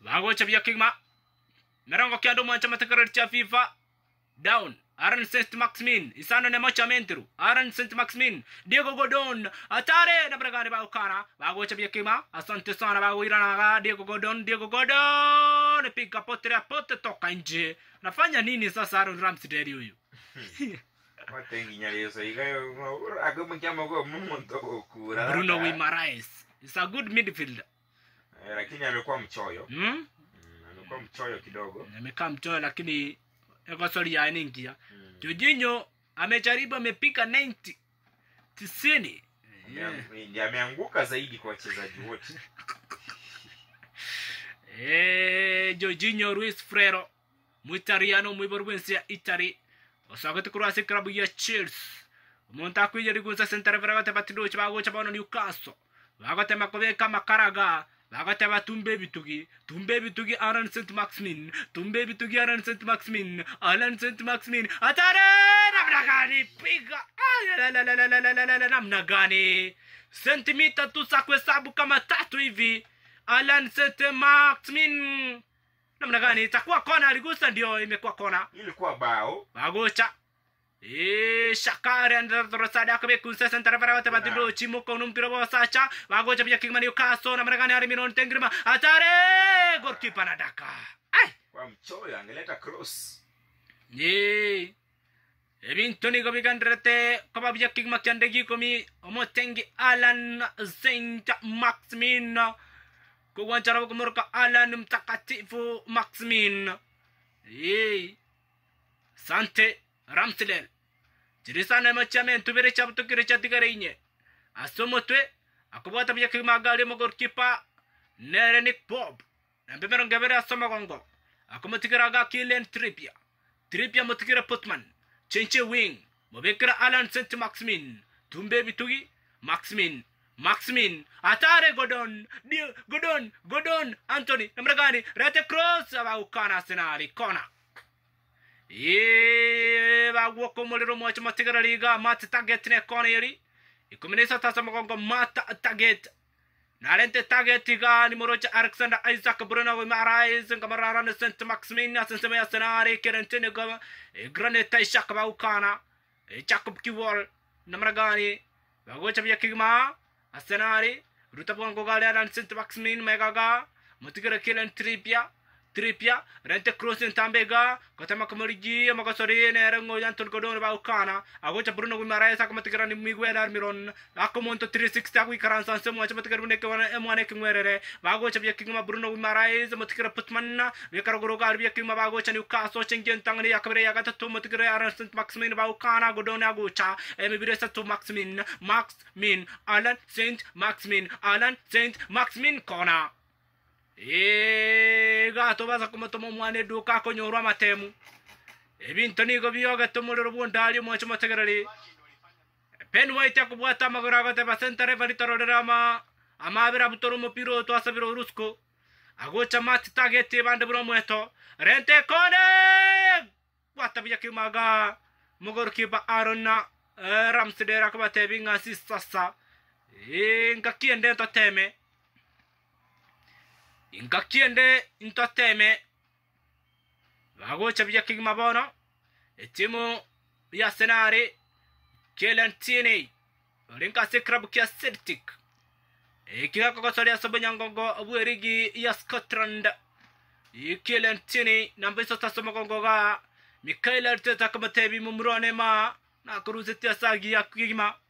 vagocha vya kigma merongo kya domo ancha matakarar cha fifa down Aaron Saint Maximin isano ne mocha mentru Aaron Saint Maximin Diego Godon atare na bragane ba ukana vagocha vya kigma asante sana ba vago iranaga Diego Godon Diego Godon pika potre ya pote toka nje nafanya nini sasa Aaron Ramsdale huyu Bruno Guimaraes is a good midfielder e, lakini amekuwa mchoyo mm? Mm, amekuwa mchoyo kidogo amekaa mchoyo lakini eko sori yaningia mm. Jorginho amejaribu amepika 90 tisini yeah. ameanguka zaidi kwa wachezaji wote e, Jorginho Frero muitariano mwibo rwensi ya Itali osagete kurwasi klabu ya Chelsea omuntu akwija rigusa centre vrevate batidoche bagocha bono Newcastle bagotema kubeka makaraga bagoteba tumbe bitugi tumbe bitugi aran st maxmin tumbe bitugi aran st maxmin alan st maxmin atare namna gani piga namna gani sentimita tu za kuhesabu kama tatu hivi alan st maxmin namna gani itakuwa kona aligusa ndio imekuwa e kona ilikuwa bao bagocha Shakari androsari akabe kunsa santara para bata bati bro chimo konum piro sacha wago jab yakin mani ukaso na maragani ari minon tengrima atare gorki panadaka ai kwa mchoyo angeleta cross ni ebintoni gobiganrete kobabyakik makyandegi komi omotengi alan saint maximin kuwanchara kumurka alan mtakatifu maximin Sante ram sile. Jadi macam yang tu beri cap tu kira cap tiga aku buat apa yang magali mukur kipa nere bob. pop merong gembira asal magongo. Aku mesti kira agak kilen tripia. Tripia mesti kira putman. Cince wing. Mau kira alan sent maximin. Tumbe bitugi maximin. Maximin, atare godon, dia godon, godon, Anthony, nomor gani, rete cross, abau kana senari, Kona. bagwoko omoriro mwache matigara riga matitageti na ekona eri ikumi na isatasa mogongo matatageti narente tageti ni morocha alexander isaac bruno we ne wimarais ngamararane st maximinias nseme yasenare kerentene gama graneta ishak baukana jacob kiwol namna gani bagocha byakigma asenare rutabwango galianan st maximin megaga mutigara kelen tripia Tripia, Rente Cruz in Tambega, Kotama Comorigi, Mogosorine, Erango and Tolgodon Baucana, Agocha Bruno Guimaraes, Akamatikan Miguel Armiron, Akomonto 360 Aguikaran Sansem, Matamakarunekan, Emmanekumere, eh, Bagocha Yakima Bruno Guimaraes, Matikara Putmana, Vicarogoga, Yakima Bagocha, Newcastle, Chengian Tangri, Akabrea, Gatato, Matigre, St. Maximin ba Baucana, Godona Gocha, Emibiresa eh, to Maximin, Max Min, Alan Saint Maximin, Alan Saint Maximin Corner. igato baza kumutuma omwana eduka akonyorwa amatemu ebinto nigo bioge tumuriro bundari omwacho motegereri pen white akubwata amagoro agote basentare baritororera ama amabira butora omupira oyo twasabire orusko agocha mati tageti bande bura omweto rente kone gwatabuya kimaga mugoro kiba arona eh, ramsidera kubatebi ng'asi sasa ngakiende ntoteme ingakiende intateme vagocha vijakigma mabono etimu ya senari kelentini rinkasi krabu kia celtic ikikakokosolya sobonyangongo obwerigi ya scotland ikelentini nambisotasomogongoga mikael arteta kamatebi mumronema nakorusetiasagi yakigma